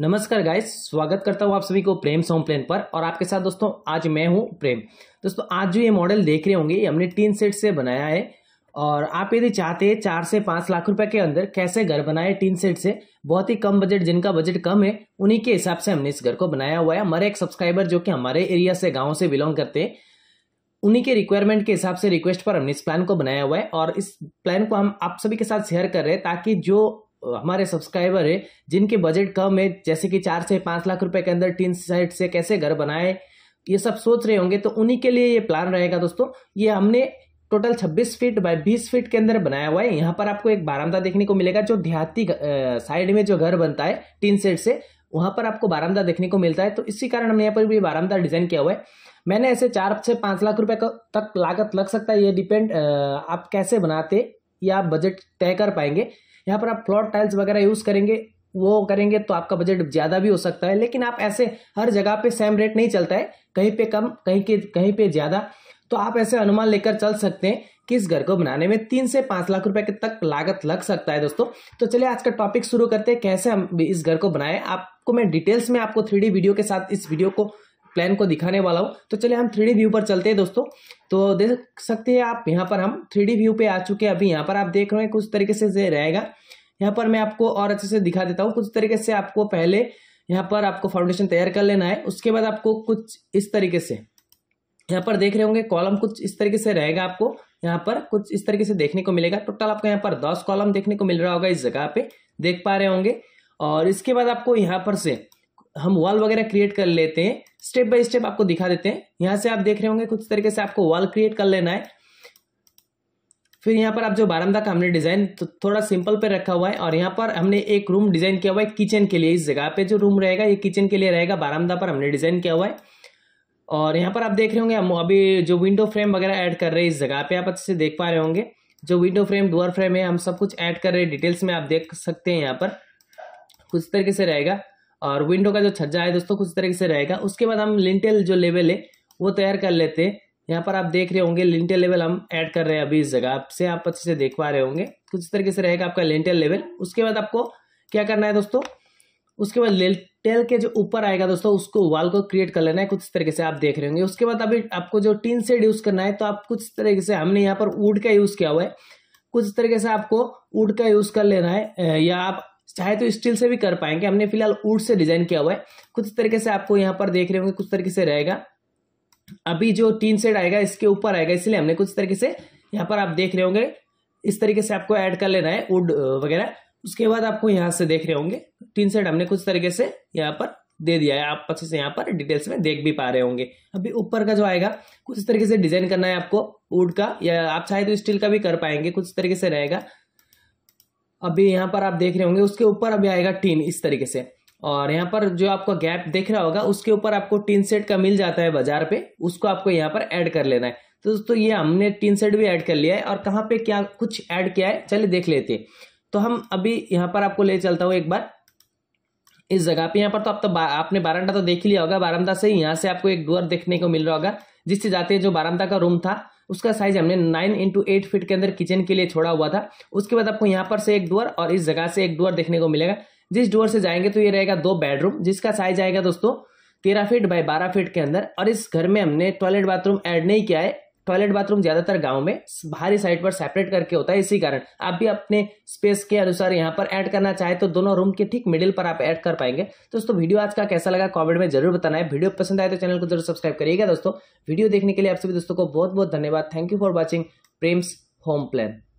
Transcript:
नमस्कार गाइस स्वागत करता हूँ आप सभी को प्रेम सोम प्लेन पर और आपके साथ दोस्तों आज मैं हूँ प्रेम दोस्तों आज जो ये मॉडल देख रहे होंगे ये हमने टीन सेट से बनाया है और आप यदि चाहते हैं चार से पाँच लाख रुपए के अंदर कैसे घर बनाए टीन सेट से बहुत ही कम बजट जिनका बजट कम है उन्हीं के हिसाब से हमने इस घर को बनाया हुआ है हमारे एक सब्सक्राइबर जो कि हमारे एरिया से गाँव से बिलोंग करते हैं उन्हीं के रिक्वायरमेंट के हिसाब से रिक्वेस्ट पर हमने इस प्लान को बनाया हुआ है और इस प्लान को हम आप सभी के साथ शेयर कर रहे हैं ताकि जो हमारे सब्सक्राइबर है जिनके बजट कम है जैसे कि चार से पाँच लाख रुपए के अंदर टीन सेट से कैसे घर बनाए ये सब सोच रहे होंगे तो उन्हीं के लिए ये प्लान रहेगा दोस्तों ये हमने टोटल 26 फीट बाय 20 फीट के अंदर बनाया हुआ है यहाँ पर आपको एक बारामदा देखने को मिलेगा जो देहाती साइड में जो घर बनता है टीन सेट से वहाँ पर आपको बारामदा देखने को मिलता है तो इसी कारण हमने यहाँ पर भी बारामदा डिजाइन किया हुआ है मैंने ऐसे चार से पाँच लाख रुपए तक लागत लग सकता है ये डिपेंड आप कैसे बनाते या बजट तय कर पाएंगे यहाँ पर आप फ्लॉट टाइल्स वगैरह यूज़ करेंगे वो करेंगे तो आपका बजट ज़्यादा भी हो सकता है लेकिन आप ऐसे हर जगह पे सेम रेट नहीं चलता है कहीं पे कम कहीं के कहीं पे ज़्यादा तो आप ऐसे अनुमान लेकर चल सकते हैं कि इस घर को बनाने में तीन से पांच लाख रुपए तक लागत लग सकता है दोस्तों तो चलिए आज का टॉपिक शुरू करते हैं कैसे हम इस घर को बनाए आपको मैं डिटेल्स में आपको थ्री वीडियो के साथ इस वीडियो को प्लान को दिखाने वाला हूँ तो चलिए हम थ्री व्यू पर चलते हैं दोस्तों तो देख सकते हैं आप यहाँ पर हम थ्री व्यू पे आ चुके हैं अभी यहाँ पर आप देख रहे हैं कुछ तरीके से रहेगा यहाँ पर मैं आपको और अच्छे से दिखा देता हूँ कुछ तरीके से आपको पहले यहाँ पर आपको फाउंडेशन तैयार कर लेना है उसके बाद आपको कुछ इस तरीके से यहाँ पर देख रहे होंगे कॉलम कुछ इस तरीके से रहेगा आपको यहाँ पर कुछ इस तरीके से देखने को मिलेगा टोटल आपको यहाँ पर दस कॉलम देखने को मिल रहा होगा इस जगह पे देख पा रहे होंगे और इसके बाद आपको यहाँ पर से हम वॉल वगैरह क्रिएट कर लेते हैं स्टेप बाय स्टेप आपको दिखा देते हैं यहाँ से आप देख रहे होंगे कुछ तरीके से आपको वॉल क्रिएट कर लेना है फिर यहाँ पर आप जो बारामदा का हमने डिज़ाइन तो थोड़ा सिंपल पे रखा हुआ है और यहाँ पर हमने एक रूम डिज़ाइन किया हुआ है किचन के लिए इस जगह पे जो रूम रहेगा ये किचन के लिए रहेगा बारामदा पर हमने डिज़ाइन किया हुआ है और यहाँ पर आप देख रहे होंगे हम अभी जो विंडो फ्रेम वगैरह ऐड कर रहे हैं इस जगह पे आप अच्छे से देख पा रहे होंगे जो विंडो फ्रेम डोअर फ्रेम है हम सब कुछ ऐड कर रहे हैं डिटेल्स में आप देख सकते हैं यहाँ पर कुछ तरीके से रहेगा और विंडो का जो छज्जा है दोस्तों कुछ तरीके से रहेगा उसके बाद हम लिंटेल जो लेवल है वो तैयार कर लेते हैं यहाँ पर आप देख रहे होंगे लिंटेल लेवल हम ऐड कर रहे हैं अभी इस जगह से आप अच्छे से देख पा रहे होंगे कुछ तरीके से रहेगा आपका लिंटेल लेवल उसके बाद आपको क्या करना है दोस्तों उसके बाद लिंटेल के जो ऊपर आएगा दोस्तों उसको वाल को क्रिएट कर लेना है कुछ तरीके से आप देख रहे होंगे उसके बाद अभी आपको जो टीन सेड यूज़ करना है तो आप कुछ तरीके से हमने यहाँ पर वुड का यूज़ किया हुआ है कुछ तरीके से आपको वुड का यूज़ कर लेना है या आप चाहे तो स्टील से भी कर पाएंगे हमने फिलहाल वुड से डिजाइन किया हुआ है कुछ तरीके से आपको यहाँ पर देख रहे होंगे कुछ तरीके से रहेगा अभी जो तीन सेट आएगा इसके ऊपर आएगा इसलिए हमने कुछ तरीके से यहाँ पर आप देख रहे होंगे इस तरीके से आपको ऐड कर लेना है वुड वगैरह उसके बाद आपको यहाँ से देख रहे होंगे तीन सेट हमने कुछ तरीके से यहाँ पर दे दिया है आप अच्छे से यहाँ पर डिटेल्स में देख भी पा रहे होंगे अभी ऊपर का जो आएगा कुछ तरीके से डिजाइन करना है आपको वुड का या आप चाहे तो स्टील का भी कर पाएंगे कुछ तरीके से रहेगा अभी यहाँ पर आप देख रहे होंगे उसके ऊपर अभी आएगा टीन इस तरीके से और यहाँ पर जो आपका गैप देख रहा होगा उसके ऊपर आपको टीन सेट का मिल जाता है बाजार पे उसको आपको यहाँ पर ऐड कर लेना है तो दोस्तों ये हमने टीन सेट भी ऐड कर लिया है और कहाँ पे क्या कुछ ऐड किया है चलिए देख लेते हैं तो हम अभी यहाँ पर आपको ले चलता हूँ एक बार इस जगह पे यहाँ पर तो आप तो बा, आपने बारंडा तो देख लिया होगा बारंदा से यहाँ से आपको एक डोर देखने को मिल रहा होगा जिससे जाते जो बारंदा का रूम था उसका साइज हमने नाइन इंटू एट फीट के अंदर किचन के लिए छोड़ा हुआ था उसके बाद आपको यहाँ पर से एक डोर और इस जगह से एक डोर देखने को मिलेगा जिस डोर से जाएंगे तो ये रहेगा दो बेडरूम जिसका साइज आएगा दोस्तों तेरह फीट बाय बारह फीट के अंदर और इस घर में हमने टॉयलेट बाथरूम ऐड नहीं किया है टॉयलेट बाथरूम ज्यादातर गांव में बाहरी साइड पर सेपरेट करके होता है इसी कारण आप भी अपने स्पेस के अनुसार यहाँ पर ऐड करना चाहे तो दोनों रूम के ठीक मिडिल पर आप ऐड कर पाएंगे तो दोस्तों वीडियो आज का कैसा लगा कमेंट में जरूर बताना है वीडियो पसंद आए तो चैनल को जरूर सब्सक्राइब करिएगा दोस्तों वीडियो देखने के लिए आप सभी दोस्तों को बहुत बहुत धन्यवाद thank you for watching Prem's home plan